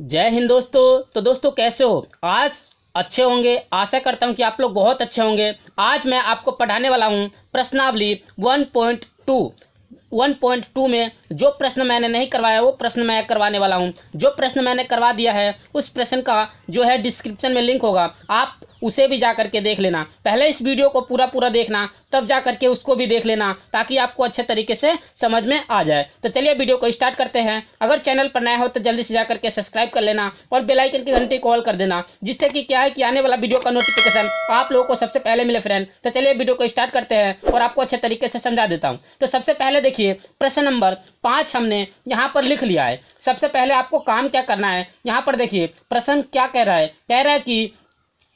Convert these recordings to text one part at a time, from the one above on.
जय हिंद दोस्तों तो दोस्तों कैसे हो आज अच्छे होंगे आशा करता हूं कि आप लोग बहुत अच्छे होंगे आज मैं आपको पढ़ाने वाला हूँ प्रश्नावली 1.2 1.2 में जो प्रश्न मैंने नहीं करवाया वो प्रश्न मैं करवाने वाला हूँ जो प्रश्न मैंने करवा दिया है उस प्रश्न का जो है डिस्क्रिप्शन में लिंक होगा आप उसे भी जा करके देख लेना पहले इस वीडियो को पूरा पूरा देखना तब जा करके उसको भी देख लेना ताकि आपको अच्छे तरीके से समझ में आ जाए तो चलिए वीडियो को स्टार्ट करते हैं अगर चैनल पर नया हो तो जल्दी से जा करके सब्सक्राइब कर लेना और बेलाइकन की घंटी कॉल कर देना जिससे कि क्या है कि आने वाला वीडियो का नोटिफिकेशन आप लोगों को सबसे पहले मिले फ्रेंड तो चलिए वीडियो को स्टार्ट करते हैं और आपको अच्छे तरीके से समझा देता हूँ तो सबसे पहले पहले देखिए प्रश्न नंबर पाँच हमने यहाँ पर लिख लिया है सबसे पहले आपको काम क्या करना है यहाँ पर देखिए प्रश्न क्या कह रहा है कह रहा है कि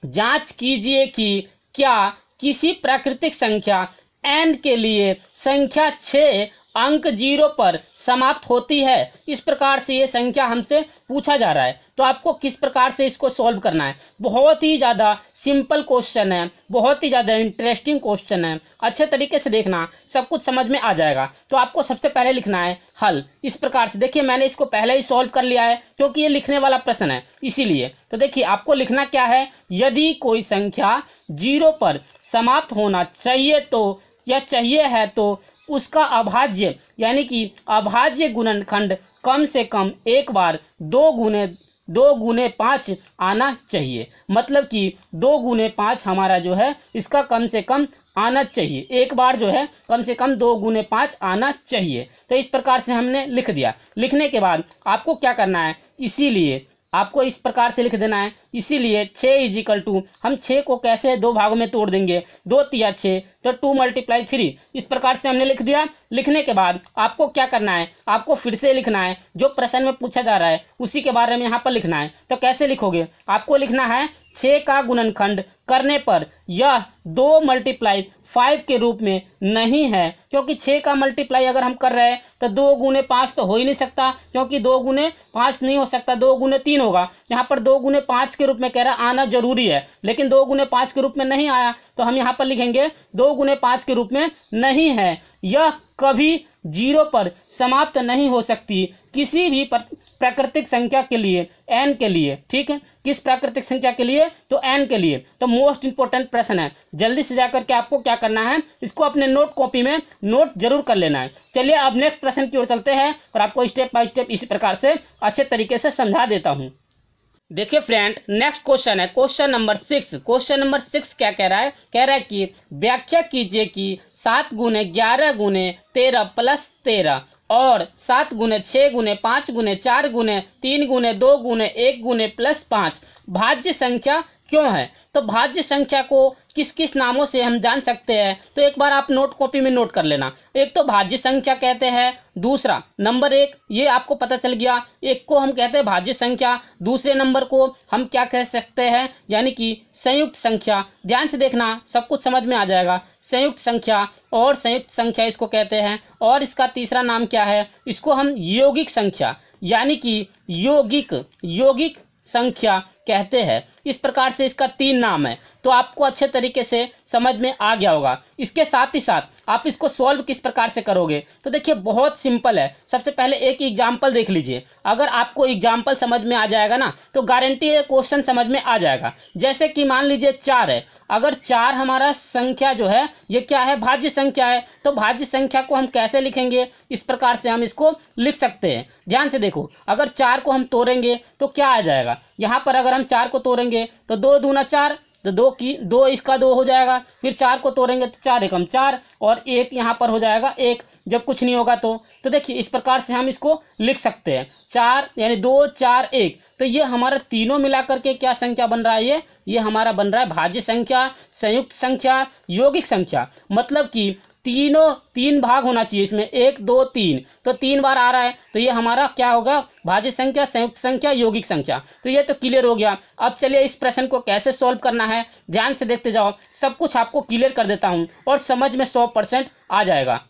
जांच कीजिए कि क्या किसी प्राकृतिक संख्या एन के लिए संख्या छः अंक जीरो पर समाप्त होती है इस प्रकार से ये संख्या हमसे पूछा जा रहा है तो आपको किस प्रकार से इसको सॉल्व करना है बहुत ही ज़्यादा सिंपल क्वेश्चन है बहुत ही ज़्यादा इंटरेस्टिंग क्वेश्चन है अच्छे तरीके से देखना सब कुछ समझ में आ जाएगा तो आपको सबसे पहले लिखना है हल इस प्रकार से देखिए मैंने इसको पहले ही सॉल्व कर लिया है क्योंकि ये लिखने वाला प्रश्न है इसीलिए तो देखिए आपको लिखना क्या है यदि कोई संख्या जीरो पर समाप्त होना चाहिए तो या चाहिए है तो उसका अभाज्य यानी कि अभाज्य गुणनखंड कम से कम एक बार दो गुने दो गुने पाँच आना चाहिए मतलब कि दो गुने पाँच हमारा जो है इसका कम से कम आना चाहिए एक बार जो है कम से कम दो गुने पाँच आना चाहिए तो इस प्रकार से हमने लिख दिया लिखने के बाद आपको क्या करना है इसीलिए आपको इस प्रकार से लिख देना है इसीलिए छः इजिकल टू हम छः को कैसे दो भागों में तोड़ देंगे दो तिया छः तो टू मल्टीप्लाई थ्री इस प्रकार से हमने लिख दिया लिखने के बाद आपको क्या करना है आपको फिर से लिखना है जो प्रश्न में पूछा जा रहा है उसी के बारे में यहाँ पर लिखना है तो कैसे लिखोगे आपको लिखना है छः का गुणनखंड करने पर यह दो मल्टीप्लाई फाइव के रूप में नहीं है क्योंकि छः का मल्टीप्लाई अगर हम कर रहे हैं तो दो गुने पाँच तो हो ही नहीं सकता क्योंकि दो गुने पाँच नहीं हो सकता दो गुने तीन होगा यहाँ पर दो गुने पाँच के रूप में कह रहा आना जरूरी है लेकिन दो गुने पाँच के रूप में नहीं आया तो हम यहाँ पर लिखेंगे दो गुने पाँच के रूप में नहीं है यह कभी जीरो पर समाप्त नहीं हो सकती किसी भी प्राकृतिक संख्या के लिए एन के लिए ठीक है किस प्राकृतिक संख्या के लिए तो एन के लिए तो मोस्ट इंपॉर्टेंट प्रश्न है जल्दी से जाकर के आपको क्या करना है इसको अपने नोट कॉपी में नोट जरूर कर लेना है चलिए अब नेक्स्ट प्रश्न की ओर चलते हैं और आपको स्टेप बाय स्टेप इसी प्रकार से अच्छे तरीके से समझा देता हूँ देखिए फ्रेंड नेक्स्ट क्वेश्चन है question number six question number six क्या कह रहा है कह रहा है कि व्याख्या कीजिए कि सात गुने ग्यारह गुने तेरह प्लस तेरह और सात गुने छः गुने पाँच गुने चार गुने तीन गुने दो गुने एक गुने प्लस पाँच भाज्य संख्या क्यों है तो भाज्य संख्या को किस किस नामों से हम जान सकते हैं तो एक बार आप नोट कॉपी में नोट कर लेना एक तो भाज्य संख्या कहते हैं दूसरा नंबर एक ये आपको पता चल गया एक को हम कहते हैं भाज्य संख्या दूसरे नंबर को हम क्या कह सकते हैं यानी कि संयुक्त संख्या ध्यान से देखना सब कुछ समझ में आ जाएगा संयुक्त संख्या और संयुक्त संख्या इसको कहते हैं और इसका तीसरा नाम क्या है इसको हम यौगिक संख्या यानी कि यौगिक यौगिक संख्या कहते हैं इस प्रकार से इसका तीन नाम है तो आपको अच्छे तरीके से समझ में आ गया होगा इसके साथ ही साथ आप इसको सॉल्व किस प्रकार से करोगे तो देखिए बहुत सिंपल है सबसे पहले एक एग्जाम्पल देख लीजिए अगर आपको एग्जाम्पल समझ में आ जाएगा ना तो गारंटी है क्वेश्चन समझ में आ जाएगा जैसे कि मान लीजिए चार है अगर चार हमारा संख्या जो है ये क्या है भाज्य संख्या है तो भाज्य संख्या को हम कैसे लिखेंगे इस प्रकार से हम इसको लिख सकते हैं ध्यान से देखो अगर चार को हम तोड़ेंगे तो क्या आ जाएगा यहाँ पर अगर अगर हम चार को तोड़ेंगे तो दो दूना चार तो दो की दो इसका दो हो जाएगा फिर चार को तोड़ेंगे तो चार एकम चार और एक यहाँ पर हो जाएगा एक जब कुछ नहीं होगा तो तो देखिए इस प्रकार से हम इसको लिख सकते हैं चार यानी दो चार एक तो ये हमारा तीनों मिला करके क्या संख्या बन रहा है ये ये हमारा बन रहा है भाज्य संख्या संयुक्त संख्या यौगिक संख्या मतलब कि तीनों तीन भाग होना चाहिए इसमें एक दो तीन तो तीन बार आ रहा है तो ये हमारा क्या होगा भाज्य संख्या संयुक्त संख्या यौगिक संख्या तो ये तो क्लियर हो गया अब चलिए इस प्रश्न को कैसे सॉल्व करना है ध्यान से देखते जाओ सब कुछ आपको क्लियर कर देता हूँ और समझ में सौ परसेंट आ जाएगा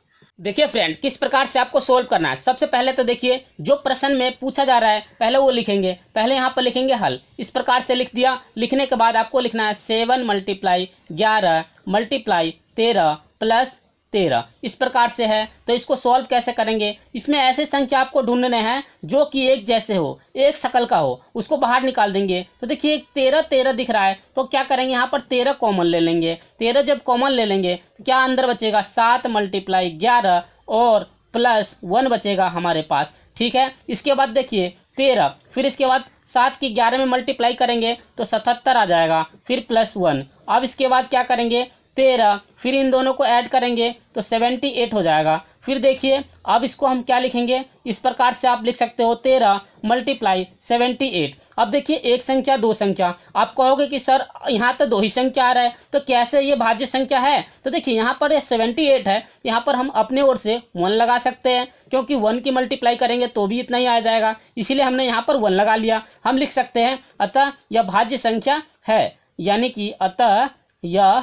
देखिए फ्रेंड किस प्रकार से आपको सोल्व करना है सबसे पहले तो देखिए जो प्रश्न में पूछा जा रहा है पहले वो लिखेंगे पहले यहाँ पर लिखेंगे हल इस प्रकार से लिख दिया लिखने के बाद आपको लिखना है सेवन मल्टीप्लाई ग्यारह मल्टीप्लाई तेरह प्लस तेरह इस प्रकार से है तो इसको सॉल्व कैसे करेंगे इसमें ऐसे संख्या आपको ढूंढने हैं जो कि एक जैसे हो एक सकल का हो उसको बाहर निकाल देंगे तो देखिए तेरह तेरह दिख रहा है तो क्या करेंगे यहाँ पर तेरह कॉमन ले लेंगे तेरह जब कॉमन ले लेंगे तो क्या अंदर बचेगा सात मल्टीप्लाई ग्यारह और प्लस वन बचेगा हमारे पास ठीक है इसके बाद देखिए तेरह फिर इसके बाद सात की ग्यारह में मल्टीप्लाई करेंगे तो सतहत्तर आ जाएगा फिर प्लस वन अब इसके बाद क्या करेंगे तेरह फिर इन दोनों को ऐड करेंगे तो सेवेंटी एट हो जाएगा फिर देखिए अब इसको हम क्या लिखेंगे इस प्रकार से आप लिख सकते हो तेरह मल्टीप्लाई सेवेंटी एट अब देखिए एक संख्या दो संख्या आप कहोगे कि सर यहाँ तो दो ही संख्या आ रहा है तो कैसे ये भाज्य संख्या है तो देखिए यहाँ पर सेवेंटी एट है यहाँ पर हम अपने ओर से वन लगा सकते हैं क्योंकि वन की मल्टीप्लाई करेंगे तो भी इतना ही आ जाएगा इसीलिए हमने यहाँ पर वन लगा लिया हम लिख सकते हैं अतः यह भाज्य संख्या है यानी कि अतः यह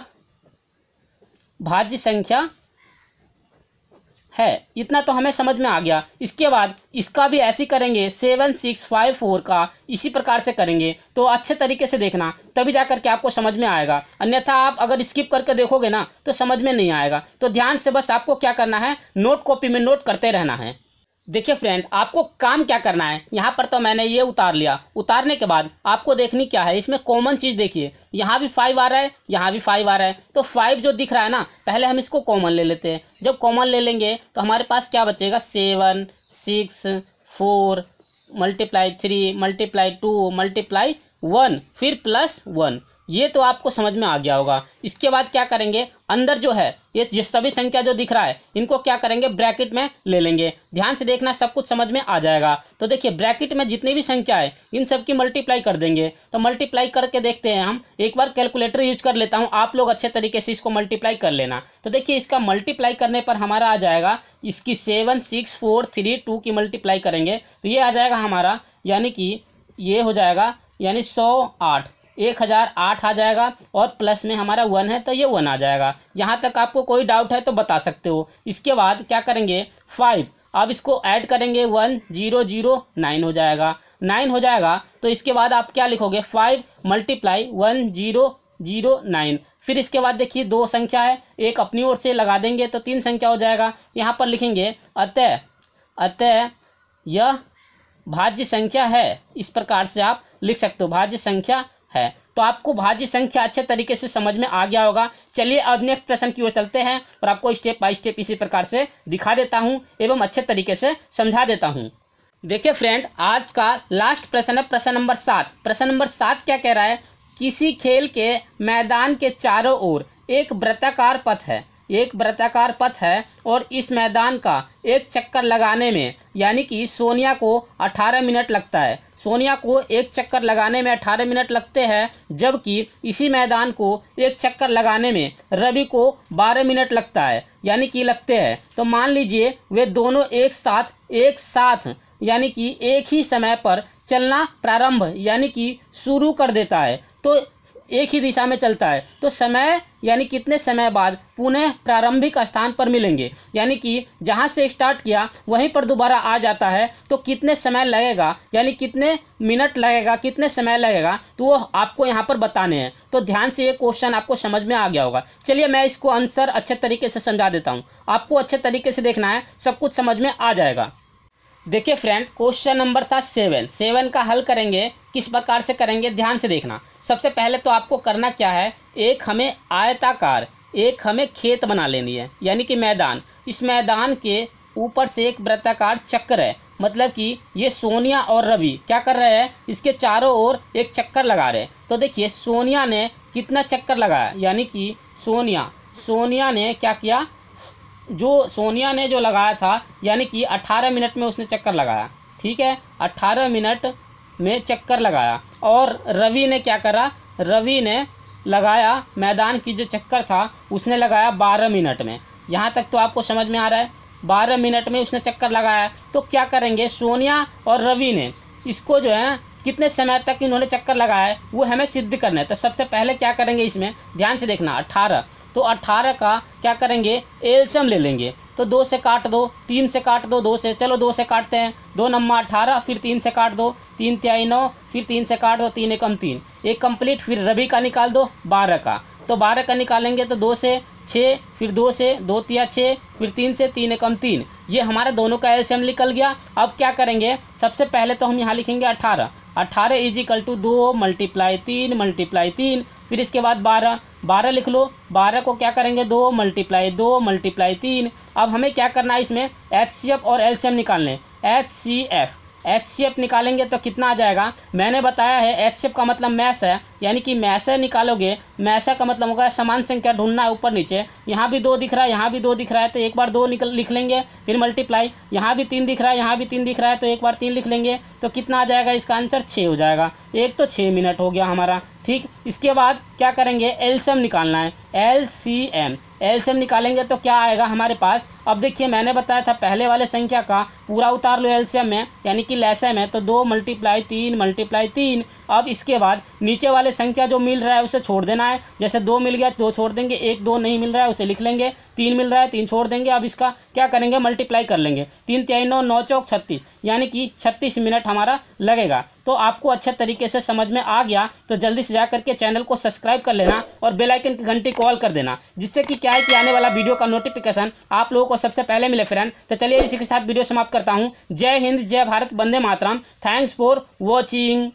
भाज्य संख्या है इतना तो हमें समझ में आ गया इसके बाद इसका भी ऐसे करेंगे सेवन सिक्स फाइव फोर का इसी प्रकार से करेंगे तो अच्छे तरीके से देखना तभी जा करके आपको समझ में आएगा अन्यथा आप अगर स्किप करके देखोगे ना तो समझ में नहीं आएगा तो ध्यान से बस आपको क्या करना है नोट कॉपी में नोट करते रहना है देखिए फ्रेंड आपको काम क्या करना है यहाँ पर तो मैंने ये उतार लिया उतारने के बाद आपको देखनी क्या है इसमें कॉमन चीज़ देखिए यहाँ भी फाइव आ रहा है यहाँ भी फाइव आ रहा है तो फाइव जो दिख रहा है ना पहले हम इसको कॉमन ले लेते हैं जब कॉमन ले लेंगे तो हमारे पास क्या बचेगा seven six four multiply three multiply two multiply one फिर प्लस वन ये तो आपको समझ में आ गया होगा इसके बाद क्या करेंगे अंदर जो है ये सभी संख्या जो दिख रहा है इनको क्या करेंगे ब्रैकेट में ले लेंगे ध्यान से देखना सब कुछ समझ में आ जाएगा तो देखिए ब्रैकेट में जितनी भी संख्या है इन सब की मल्टीप्लाई कर देंगे तो मल्टीप्लाई करके देखते हैं हम एक बार कैलकुलेटर यूज कर लेता हूँ आप लोग अच्छे तरीके से इसको मल्टीप्लाई कर लेना तो देखिए इसका मल्टीप्लाई करने पर हमारा आ जाएगा इसकी seven six four three two की मल्टीप्लाई करेंगे तो ये आ जाएगा हमारा यानी कि ये हो जाएगा यानी सौ आठ एक हज़ार आठ आ जाएगा और प्लस में हमारा वन है तो ये वन आ जाएगा यहाँ तक आपको कोई डाउट है तो बता सकते हो इसके बाद क्या करेंगे फाइव अब इसको ऐड करेंगे वन जीरो जीरो नाइन हो जाएगा नाइन हो जाएगा तो इसके बाद आप क्या लिखोगे five multiply one zero zero nine फिर इसके बाद देखिए दो संख्या है एक अपनी ओर से लगा देंगे तो तीन संख्या हो जाएगा यहाँ पर लिखेंगे अतः अतः यह भाज्य संख्या है इस प्रकार से आप लिख सकते हो भाज्य संख्या है तो आपको भाज्य संख्या अच्छे तरीके से समझ में आ गया होगा चलिए अब नेक्स्ट प्रश्न की ओर चलते हैं और आपको स्टेप बाय स्टेप इसी प्रकार से दिखा देता हूँ एवं अच्छे तरीके से समझा देता हूँ देखिए फ्रेंड आज का लास्ट प्रश्न है प्रश्न नंबर सात प्रश्न नंबर सात क्या कह रहा है किसी खेल के मैदान के चारों ओर एक व्रताकार पथ है एक व्रताकार पथ है और इस मैदान का एक चक्कर लगाने में यानी कि सोनिया को अठारह मिनट लगता है सोनिया को एक चक्कर लगाने में अठारह मिनट लगते हैं जबकि इसी मैदान को एक चक्कर लगाने में रवि को बारह मिनट लगता है यानी कि लगते हैं तो मान लीजिए वे दोनों एक साथ एक साथ यानी कि एक ही समय पर चलना प्रारंभ यानी कि शुरू कर देता है तो एक ही दिशा में चलता है तो समय यानी कितने समय बाद पुनः प्रारंभिक स्थान पर मिलेंगे यानी कि जहाँ से स्टार्ट किया वहीं पर दोबारा आ जाता है तो कितने समय लगेगा यानी कितने मिनट लगेगा कितने समय लगेगा तो वो आपको यहाँ पर बताने हैं तो ध्यान से ये क्वेश्चन आपको समझ में आ गया होगा चलिए मैं इसको आंसर अच्छे तरीके से समझा देता हूँ आपको अच्छे तरीके से देखना है सब कुछ समझ में आ जाएगा देखिए फ्रेंड क्वेश्चन नंबर था सेवन सेवन का हल करेंगे किस प्रकार से करेंगे ध्यान से देखना सबसे पहले तो आपको करना क्या है एक हमें आयताकार एक हमें खेत बना लेनी है यानी कि मैदान इस मैदान के ऊपर से एक वृत्ताकार चक्कर है मतलब कि ये सोनिया और रवि क्या कर रहे हैं इसके चारों ओर एक चक्कर लगा रहे हैं तो देखिए सोनिया ने कितना चक्कर लगाया यानी कि सोनिया सोनिया ने क्या किया जो सोनिया ने जो लगाया था यानी कि 18 मिनट में उसने चक्कर लगाया ठीक है 18 मिनट में चक्कर लगाया और रवि ने क्या करा रवि ने लगाया मैदान की जो चक्कर था उसने लगाया 12 मिनट में यहाँ तक तो आपको समझ में आ रहा है 12 मिनट में उसने चक्कर लगाया तो क्या करेंगे सोनिया और रवि ने इसको जो है कितने समय तक इन्होंने चक्कर लगाया है वो हमें सिद्ध करना है तो सबसे पहले क्या करेंगे इसमें ध्यान से देखना अट्ठारह तो अट्ठारह का क्या करेंगे एल्शियम ले लेंगे तो दो से काट दो तीन से काट दो दो से चलो दो से काटते हैं दो नम्मा अठारह फिर तीन से काट दो तीन त्याई नौ फिर तीन से काट दो तीन एकम तीन एक कंप्लीट फिर रबी का निकाल दो बारह का तो बारह का निकालेंगे तो दो से छः फिर दो से दो तिया छः फिर तीन से तीन एकम तीन ये हमारा दोनों का एल्शियम निकल गया अब क्या करेंगे सबसे पहले तो हम यहाँ लिखेंगे अट्ठारह अट्ठारह इजिकल टू दो मल्टीप्लाई तीन मल्टीप्लाई तीन फिर इसके बाद बारह बारह लिख लो बारह को क्या करेंगे दो मल्टीप्लाई दो मल्टीप्लाई तीन अब हमें क्या करना है इसमें एच सी एफ और एल सी एम निकालने H C F H C F निकालेंगे तो कितना आ जाएगा मैंने बताया है एच सी एफ का मतलब मैस है यानी कि मैसे निकालोगे मैसे का मतलब होगा समान संख्या ढूंढना है ऊपर नीचे यहाँ भी दो दिख रहा है यहाँ भी दो दिख रहा है तो एक बार दो निकल लिख लेंगे फिर मल्टीप्लाई यहाँ भी तीन दिख रहा है यहाँ भी तीन दिख रहा है तो एक बार तीन लिख लेंगे तो कितना आ जाएगा इसका आंसर छः हो जाएगा एक तो छः मिनट हो गया हमारा ठीक इसके बाद क्या करेंगे एल्शियम निकालना है एल सी एम एल्शियम निकालेंगे तो क्या आएगा हमारे पास अब देखिए मैंने बताया था पहले वाले संख्या का पूरा उतार लो एल्शियम में यानी कि लेसम है तो दो मल्टीप्लाई तीन मल्टीप्लाई तीन अब इसके बाद नीचे वाले संख्या जो मिल रहा है उसे छोड़ देना है जैसे दो मिल गया दो छोड़ देंगे एक दो नहीं मिल रहा है उसे लिख लेंगे तीन मिल रहा है तीन छोड़ देंगे अब इसका क्या करेंगे मल्टीप्लाई कर लेंगे तीन तेई नौ नौ चौक छत्तीस यानी कि छत्तीस मिनट हमारा लगेगा तो आपको अच्छे तरीके से समझ में आ गया तो जल्दी से जा करके चैनल को सब्सक्राइब कर लेना और बेल आइकन की घंटी कॉल कर देना जिससे कि क्या है कि आने वाला वीडियो का नोटिफिकेशन आप लोगों को सबसे पहले मिले फ्रेंड तो चलिए इसी के साथ वीडियो समाप्त करता हूँ जय हिंद जय भारत बंदे मातराम थैंक्स फॉर वॉचिंग